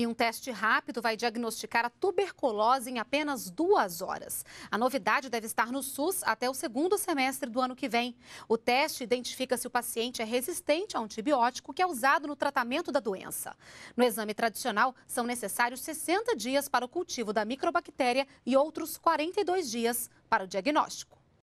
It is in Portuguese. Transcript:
E um teste rápido vai diagnosticar a tuberculose em apenas duas horas. A novidade deve estar no SUS até o segundo semestre do ano que vem. O teste identifica se o paciente é resistente a um antibiótico que é usado no tratamento da doença. No exame tradicional, são necessários 60 dias para o cultivo da microbactéria e outros 42 dias para o diagnóstico.